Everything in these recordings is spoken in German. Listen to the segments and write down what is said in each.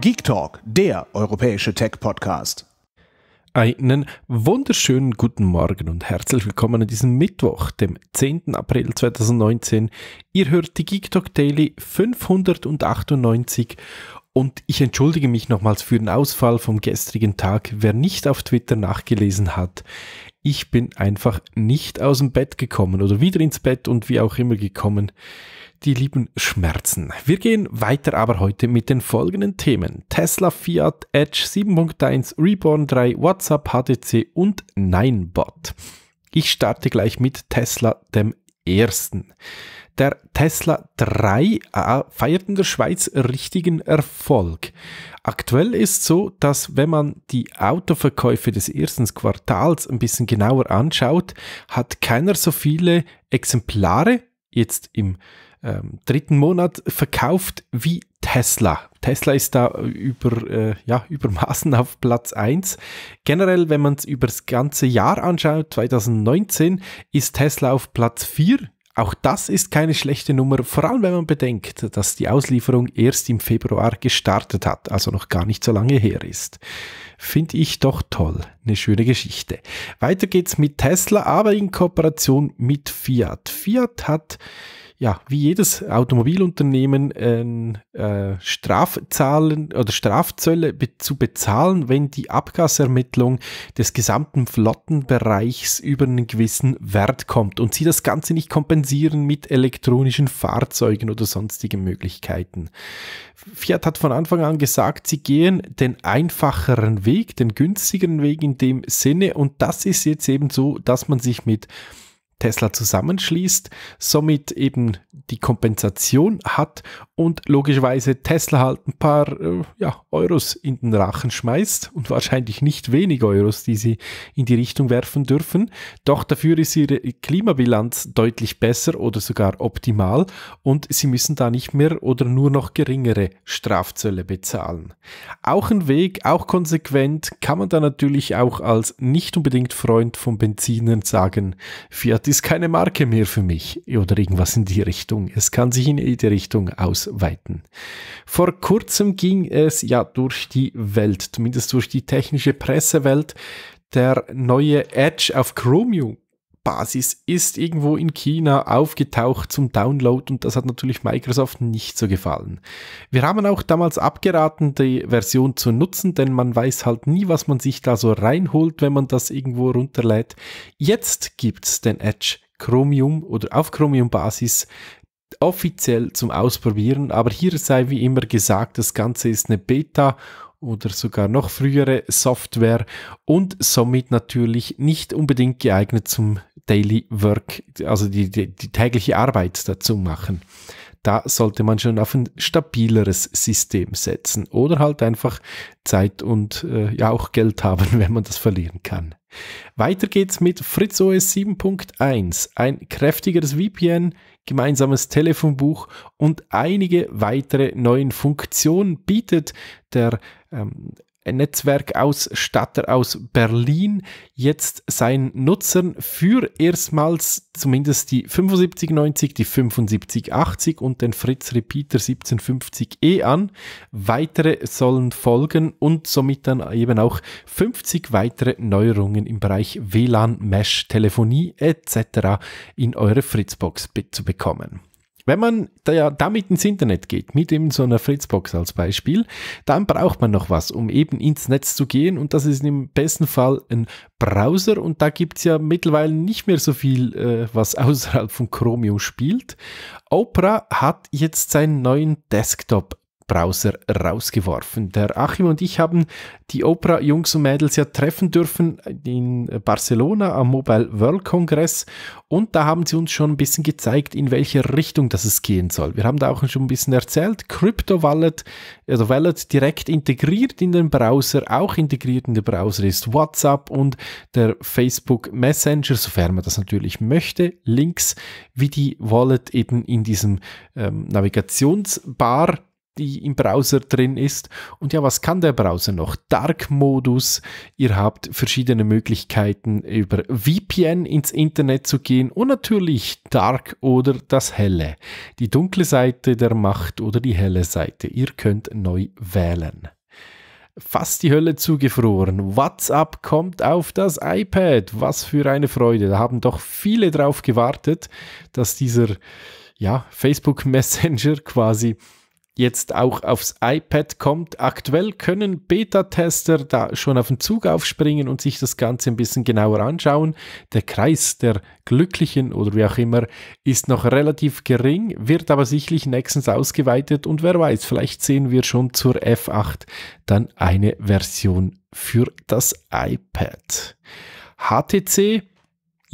Geek Talk, der europäische Tech-Podcast. Einen wunderschönen guten Morgen und herzlich willkommen an diesem Mittwoch, dem 10. April 2019. Ihr hört die Geek Talk Daily 598 und ich entschuldige mich nochmals für den Ausfall vom gestrigen Tag. Wer nicht auf Twitter nachgelesen hat, ich bin einfach nicht aus dem Bett gekommen oder wieder ins Bett und wie auch immer gekommen die lieben Schmerzen. Wir gehen weiter aber heute mit den folgenden Themen. Tesla, Fiat, Edge 7.1, Reborn 3, WhatsApp, HTC und Ninebot. Ich starte gleich mit Tesla dem ersten. Der Tesla 3a äh, feiert in der Schweiz richtigen Erfolg. Aktuell ist so, dass wenn man die Autoverkäufe des ersten Quartals ein bisschen genauer anschaut, hat keiner so viele Exemplare jetzt im ähm, dritten Monat verkauft wie Tesla. Tesla ist da über, äh, ja, über auf Platz 1. Generell, wenn man es über das ganze Jahr anschaut, 2019 ist Tesla auf Platz 4. Auch das ist keine schlechte Nummer, vor allem wenn man bedenkt, dass die Auslieferung erst im Februar gestartet hat, also noch gar nicht so lange her ist. Finde ich doch toll, eine schöne Geschichte. Weiter geht's mit Tesla, aber in Kooperation mit Fiat. Fiat hat ja, wie jedes Automobilunternehmen ähm, äh, Strafzahlen oder Strafzölle be zu bezahlen, wenn die Abgasermittlung des gesamten Flottenbereichs über einen gewissen Wert kommt und sie das Ganze nicht kompensieren mit elektronischen Fahrzeugen oder sonstigen Möglichkeiten. Fiat hat von Anfang an gesagt, sie gehen den einfacheren Weg, den günstigeren Weg in dem Sinne und das ist jetzt eben so, dass man sich mit Tesla zusammenschließt, somit eben die Kompensation hat und logischerweise Tesla halt ein paar äh, ja, Euros in den Rachen schmeißt und wahrscheinlich nicht wenig Euros, die sie in die Richtung werfen dürfen. Doch dafür ist ihre Klimabilanz deutlich besser oder sogar optimal und sie müssen da nicht mehr oder nur noch geringere Strafzölle bezahlen. Auch ein Weg, auch konsequent, kann man da natürlich auch als nicht unbedingt Freund von Benzinern sagen. Fiat Produkt ist keine Marke mehr für mich oder irgendwas in die Richtung. Es kann sich in jede Richtung ausweiten. Vor kurzem ging es ja durch die Welt, zumindest durch die technische Pressewelt, der neue Edge auf Chromium Basis ist irgendwo in China aufgetaucht zum Download und das hat natürlich Microsoft nicht so gefallen. Wir haben auch damals abgeraten, die Version zu nutzen, denn man weiß halt nie, was man sich da so reinholt, wenn man das irgendwo runterlädt. Jetzt gibt's den Edge Chromium oder auf Chromium Basis offiziell zum Ausprobieren, aber hier sei wie immer gesagt, das Ganze ist eine Beta oder sogar noch frühere Software und somit natürlich nicht unbedingt geeignet zum Daily Work, also die, die, die tägliche Arbeit dazu machen. Da sollte man schon auf ein stabileres System setzen oder halt einfach Zeit und äh, ja auch Geld haben, wenn man das verlieren kann. Weiter geht's mit Fritz OS 7.1, ein kräftigeres VPN, gemeinsames Telefonbuch und einige weitere neuen Funktionen bietet der ähm, Netzwerkausstatter aus Berlin jetzt seinen Nutzern für erstmals zumindest die 7590, die 7580 und den Fritz Repeater 1750E an. Weitere sollen folgen und somit dann eben auch 50 weitere Neuerungen im Bereich WLAN, Mesh, Telefonie etc. in eure Fritzbox zu bekommen. Wenn man da ja damit ins Internet geht, mit eben so einer Fritzbox als Beispiel, dann braucht man noch was, um eben ins Netz zu gehen. Und das ist im besten Fall ein Browser. Und da gibt es ja mittlerweile nicht mehr so viel, äh, was außerhalb von Chromium spielt. Opera hat jetzt seinen neuen Desktop Browser rausgeworfen. Der Achim und ich haben die Opera Jungs und Mädels ja treffen dürfen in Barcelona am Mobile World Congress und da haben sie uns schon ein bisschen gezeigt, in welche Richtung das es gehen soll. Wir haben da auch schon ein bisschen erzählt, Crypto Wallet, also Wallet direkt integriert in den Browser, auch integriert in den Browser ist WhatsApp und der Facebook Messenger, sofern man das natürlich möchte, Links wie die Wallet eben in diesem ähm, Navigationsbar die im Browser drin ist. Und ja, was kann der Browser noch? Dark-Modus. Ihr habt verschiedene Möglichkeiten, über VPN ins Internet zu gehen und natürlich Dark oder das Helle. Die dunkle Seite der Macht oder die helle Seite. Ihr könnt neu wählen. Fast die Hölle zugefroren. WhatsApp kommt auf das iPad. Was für eine Freude. Da haben doch viele drauf gewartet, dass dieser ja, Facebook Messenger quasi jetzt auch aufs iPad kommt. Aktuell können Beta-Tester da schon auf den Zug aufspringen und sich das Ganze ein bisschen genauer anschauen. Der Kreis der Glücklichen oder wie auch immer ist noch relativ gering, wird aber sicherlich nächstens ausgeweitet und wer weiß, vielleicht sehen wir schon zur F8 dann eine Version für das iPad. HTC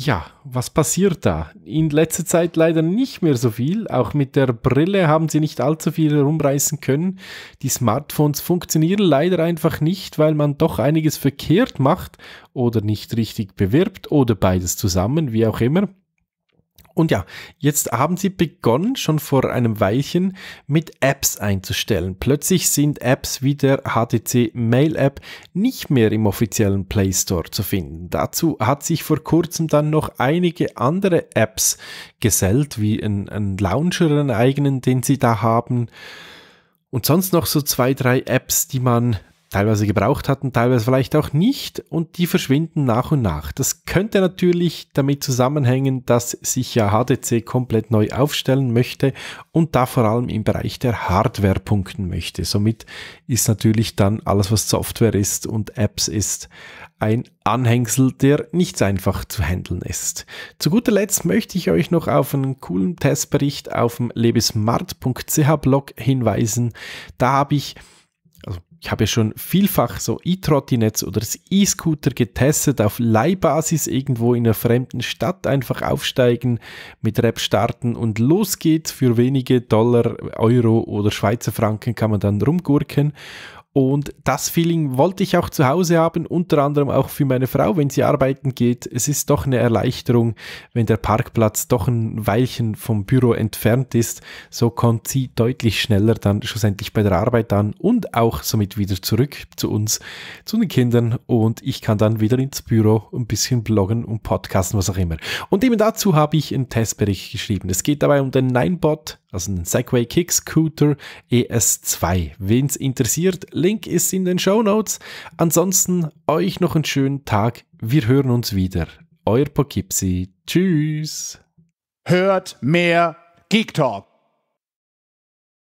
ja, was passiert da? In letzter Zeit leider nicht mehr so viel. Auch mit der Brille haben sie nicht allzu viel herumreißen können. Die Smartphones funktionieren leider einfach nicht, weil man doch einiges verkehrt macht oder nicht richtig bewirbt oder beides zusammen, wie auch immer. Und ja, jetzt haben sie begonnen, schon vor einem Weilchen mit Apps einzustellen. Plötzlich sind Apps wie der HTC Mail App nicht mehr im offiziellen Play Store zu finden. Dazu hat sich vor kurzem dann noch einige andere Apps gesellt, wie ein, ein Launcher, einen eigenen, den sie da haben. Und sonst noch so zwei, drei Apps, die man teilweise gebraucht hatten, teilweise vielleicht auch nicht, und die verschwinden nach und nach. Das könnte natürlich damit zusammenhängen, dass sich ja HDC komplett neu aufstellen möchte und da vor allem im Bereich der Hardware punkten möchte. Somit ist natürlich dann alles, was Software ist und Apps ist, ein Anhängsel, der nicht so einfach zu handeln ist. Zu guter Letzt möchte ich euch noch auf einen coolen Testbericht auf dem lebesmart.ch Blog hinweisen. Da habe ich ich habe ja schon vielfach so E-Trottinets oder das E-Scooter getestet, auf Leihbasis irgendwo in einer fremden Stadt einfach aufsteigen, mit Rap starten und los geht's. Für wenige Dollar, Euro oder Schweizer Franken kann man dann rumgurken. Und das Feeling wollte ich auch zu Hause haben, unter anderem auch für meine Frau, wenn sie arbeiten geht. Es ist doch eine Erleichterung, wenn der Parkplatz doch ein Weilchen vom Büro entfernt ist. So kommt sie deutlich schneller dann schlussendlich bei der Arbeit an und auch somit wieder zurück zu uns, zu den Kindern. Und ich kann dann wieder ins Büro ein bisschen bloggen und podcasten, was auch immer. Und eben dazu habe ich einen Testbericht geschrieben. Es geht dabei um den Ninebot also ein Segway Kick Scooter ES2. Wen es interessiert, Link ist in den Show Notes. Ansonsten euch noch einen schönen Tag. Wir hören uns wieder. Euer Poughkeepsie. Tschüss. Hört mehr Geek Talk.